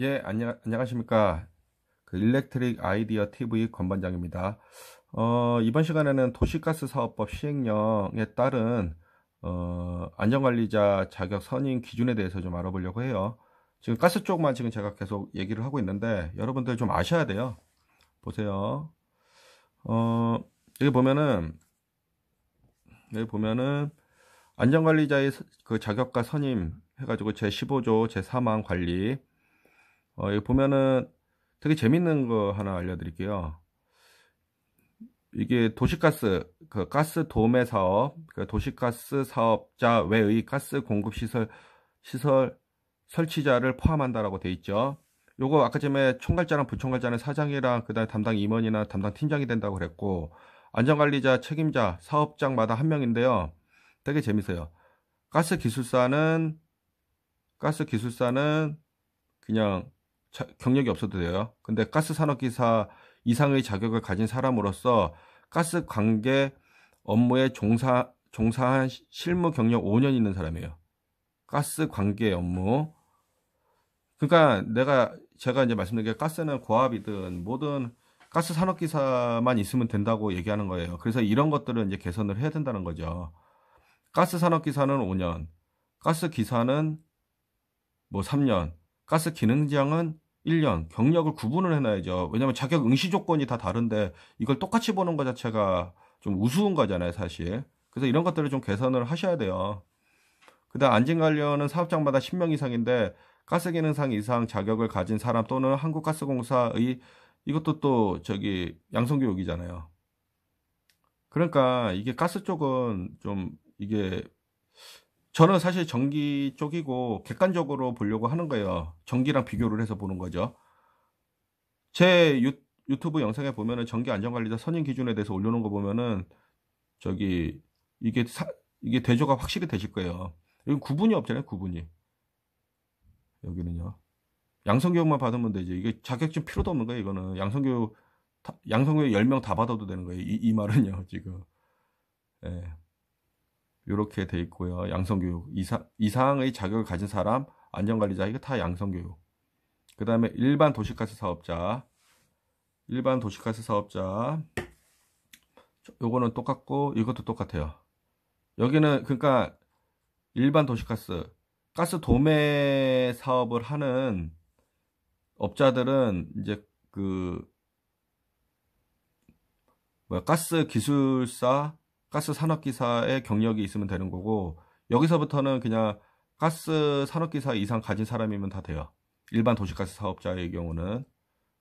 예, 안녕, 안녕하십니까. 그 일렉트릭 아이디어 TV 건반장입니다. 어, 이번 시간에는 도시가스 사업법 시행령에 따른 어, 안전관리자 자격 선임 기준에 대해서 좀 알아보려고 해요. 지금 가스 쪽만 지금 제가 계속 얘기를 하고 있는데 여러분들 좀 아셔야 돼요. 보세요. 어, 여기 보면은 여기 보면은 안전관리자의 그 자격과 선임 해가지고 제15조 제3항 관리 어, 여기 보면은 되게 재밌는 거 하나 알려드릴게요. 이게 도시가스, 그 가스 도매 사업, 그 도시가스 사업자 외의 가스 공급 시설, 시설 설치자를 포함한다라고 돼 있죠. 요거 아까 전에 총괄자랑 부총괄자는 사장이랑 그다음에 담당 임원이나 담당 팀장이 된다고 그랬고 안전관리자 책임자 사업장마다 한 명인데요. 되게 재밌어요. 가스 기술사는 가스 기술사는 그냥 자, 경력이 없어도 돼요. 근데 가스 산업기사 이상의 자격을 가진 사람으로서 가스 관계 업무에 종사 종사한 실무 경력 5년 있는 사람이에요. 가스 관계 업무. 그러니까 내가 제가 이제 말씀드린 게 가스는 고압이든 뭐든 가스 산업기사만 있으면 된다고 얘기하는 거예요. 그래서 이런 것들은 이제 개선을 해야 된다는 거죠. 가스 산업기사는 5년, 가스 기사는 뭐 3년, 가스 기능장은 1년 경력을 구분을 해놔야죠. 왜냐하면 자격 응시 조건이 다 다른데 이걸 똑같이 보는 것 자체가 좀 우스운 거잖아요, 사실. 그래서 이런 것들을 좀 개선을 하셔야 돼요. 그다음 안전관련은 사업장마다 10명 이상인데 가스 기능상 이상 자격을 가진 사람 또는 한국가스공사의 이것도 또 저기 양성교육이잖아요. 그러니까 이게 가스 쪽은 좀 이게 저는 사실 전기 쪽이고 객관적으로 보려고 하는 거예요. 전기랑 비교를 해서 보는 거죠. 제 유, 유튜브 영상에 보면은 전기 안전관리자 선임 기준에 대해서 올려놓은 거 보면은 저기 이게 사, 이게 대조가 확실히 되실 거예요. 이건 구분이 없잖아요, 구분이. 여기는요. 양성교육만 받으면 되지. 이게 자격증 필요도 없는 거예요, 이거는. 양성교육, 양성교육 10명 다 받아도 되는 거예요. 이, 이 말은요, 지금. 예. 이렇게 돼 있고요. 양성교육 이상 이상의 자격을 가진 사람 안전관리자 이거 다 양성교육. 그 다음에 일반 도시가스 사업자 일반 도시가스 사업자 요거는 똑같고 이것도 똑같아요. 여기는 그러니까 일반 도시가스 가스 도매 사업을 하는 업자들은 이제 그 뭐야 가스 기술사 가스 산업기사의 경력이 있으면 되는 거고 여기서부터는 그냥 가스 산업기사 이상 가진 사람이면 다 돼요. 일반 도시가스 사업자의 경우는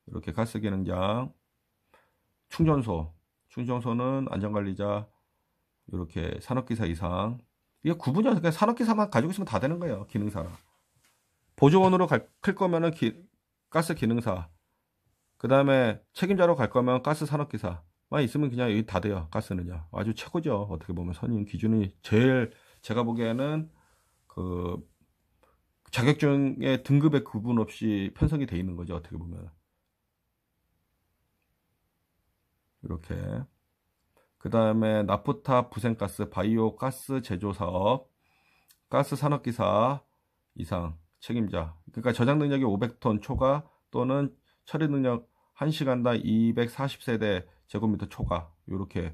이렇게 가스기능장, 충전소, 충전소는 안전관리자, 이렇게 산업기사 이상 이게 구분이 그러니까 산업기사만 가지고 있으면 다 되는 거예요. 기능사. 보조원으로 갈, 클 거면은 기, 가스 기능사. 그 다음에 책임자로 갈 거면 가스 산업기사. 만 있으면 그냥 여기 다 돼요. 가스는요. 아주 최고죠. 어떻게 보면 선임 기준이 제일 제가 보기에는 그 자격증의 등급에 구분 없이 편성이 돼 있는 거죠. 어떻게 보면 이렇게 그 다음에 나프타 부생가스 바이오 가스 제조 사업 가스 산업기사 이상 책임자 그러니까 저장 능력이 500톤 초과 또는 처리 능력 1시간당 240세대 제곱미터 초과 이렇게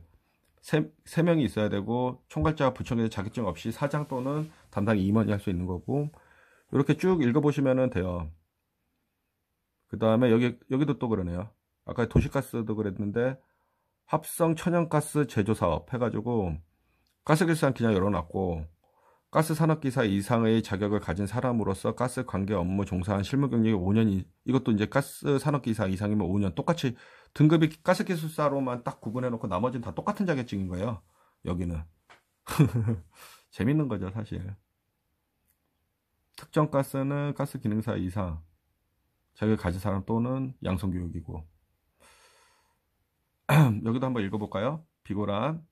세, 명이 있어야 되고 총괄자 부총리 자격증 없이 사장 또는 담당 임원이 할 수 있는 거고 이렇게 쭉 읽어보시면 돼요. 그 다음에 여기 여기도 또 그러네요. 아까 도시가스도 그랬는데 합성 천연가스 제조 사업 해가지고 가스결산 그냥 열어놨고 가스 산업기사 이상의 자격을 가진 사람으로서 가스 관계 업무 종사한 실무 경력이 5년 이것도 이 이제 가스 산업기사 이상이면 5년 똑같이 등급이 가스 기술사로만 딱 구분해 놓고 나머지는 다 똑같은 자격증인 거예요. 여기는 재밌는 거죠 사실. 특정 가스는 가스 기능사 이상 자격을 가진 사람 또는 양성 교육이고 여기도 한번 읽어볼까요? 비고란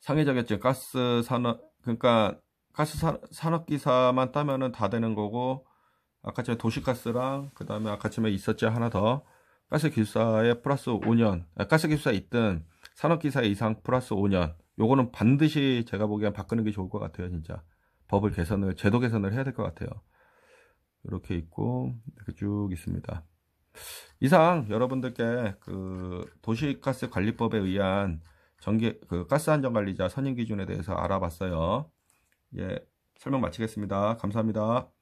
상해 자격증 가스 산업 그러니까 가스 산업기사만 따면은 다 되는 거고 아까 전에 도시가스랑 그 다음에 아까 전에 있었지 하나 더 가스기사에 플러스 5년 아, 가스기사 있든 산업기사 이상 플러스 5년 요거는 반드시 제가 보기엔 바꾸는 게 좋을 것 같아요 진짜 법을 개선을 제도 개선을 해야 될 것 같아요 이렇게 있고 이렇게 쭉 있습니다 이상 여러분들께 그 도시가스 관리법에 의한 전기 그 가스 안전 관리자 선임 기준에 대해서 알아봤어요. 예, 설명 마치겠습니다. 감사합니다.